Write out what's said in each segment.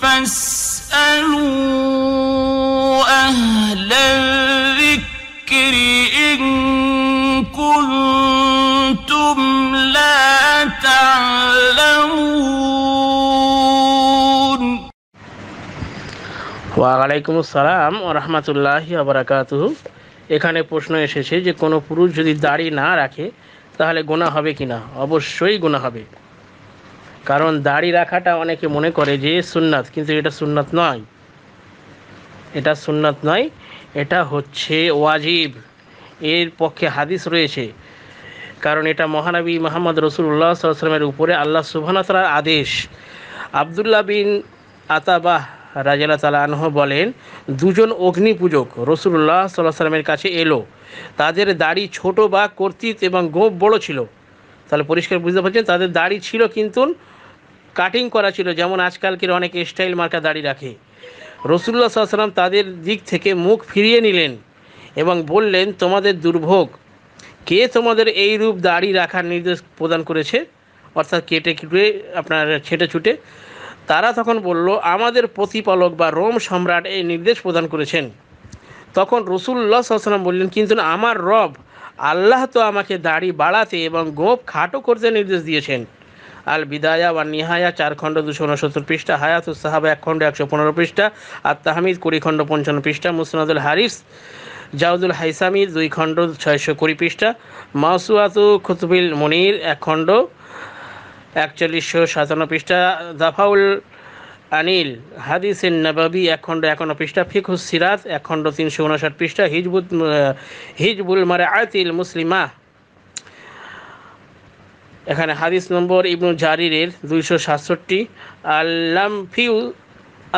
فاسألوا أهل الذكر إن كنتم لا تعلمون ওয়ালাইকুম আসসালাম ও রহমতুল্লাহ আবরাকাতুহ এখানে প্রশ্ন এসেছে যে কোনো পুরুষ যদি দাড়ি না রাখে তাহলে গোনা হবে কি না অবশ্যই গোনা হবে কারণ দাড়ি রাখাটা অনেকে মনে করে যে সুন্নাত কিন্তু এটা সুন্নাত নয় এটা সুন্নাত নয় এটা হচ্ছে ওয়াজিব এর পক্ষে হাদিস রয়েছে কারণ এটা মহানবী মোহাম্মদ রসুল্লাহ সাল্লামের উপরে আল্লাহ সুবাহতালার আদেশ আবদুল্লাহ বিন আতাবাহ রাজাল্লা তালা আনহ বলেন দুজন অগ্নি পূজক রসুল্লাহ সাল্লাহ সাল্লামের কাছে এলো তাদের দাড়ি ছোট বা কর্তৃত এবং গোপ বড় ছিল তাহলে পরিষ্কার বুঝতে পারছেন তাদের দাড়ি ছিল কিন্তু কাটিং করা ছিল যেমন আজকালকের অনেক স্টাইল মার্কা দাড়ি রাখে রসুল্লা সাল্লাম তাদের দিক থেকে মুখ ফিরিয়ে নিলেন এবং বললেন তোমাদের দুর্ভোগ কে তোমাদের এই রূপ দাড়ি রাখার নির্দেশ প্রদান করেছে অর্থাৎ কেটে কেটে আপনার ছেটে ছুটে তারা তখন বলল আমাদের প্রতিপালক বা রোম সম্রাট এই নির্দেশ প্রদান করেছেন তখন রসুল্লা সাল্লাম বললেন কিন্তু আমার রব আল্লাহ তো আমাকে দাড়ি বাড়াতে এবং গোপ খাটো করতে নির্দেশ দিয়েছেন আল বিদায়া বা নিহায়া চার খণ্ড দুশো উনসত্তর পৃষ্ঠা হায়াত সাহাবা এক খণ্ড একশো পনেরো পৃষ্ঠা আর তাহমিদ কুড়ি খণ্ড পঞ্চান্ন পৃষ্ঠা মুসনাদুল হারিস জাউদুল হাইসামি দুই খণ্ড ছয়শো কুড়ি পৃষ্ঠা মাসুয়াতু খুতবিল মনির এক খণ্ড একচল্লিশশো সাতান্ন পৃষ্ঠা দাফাউল আনিল হাদিসের নাবাবি এক খণ্ড এক পৃষ্ঠা ফিখু সিরাত এক খণ্ড তিনশো উনষাট পৃষ্ঠা হিজবুত হিজবুল মারে আতিল মুসলিমা এখানে হাদিস নম্বর ইবনু জারিরের দুইশো সাতষট্টি আল্লাম ফিউ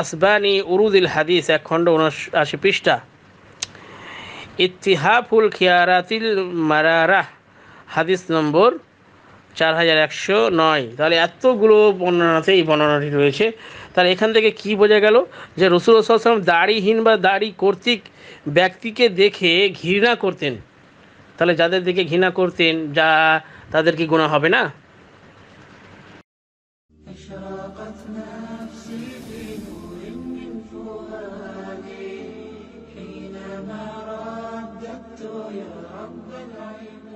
আসবানি উরুদিল হাদিস এক খণ্ড উনআশি পৃষ্ঠা ইতিহাফুল খিয়ারাতিল মারারাহ হাদিস নম্বর চার হাজার একশো নয় তাহলে এতগুলো বর্ণনাতে এই বর্ণনাটি রয়েছে তাহলে এখান থেকে কি বোঝা গেল যে রসুল সাল্লাম দাড়িহীন বা দাড়ি কর্তৃক ব্যক্তিকে দেখে ঘৃণা করতেন তাহলে যাদের দিকে ঘৃণা করতেন যা তাদের কি গুণা হবে না حينما رددت يا رب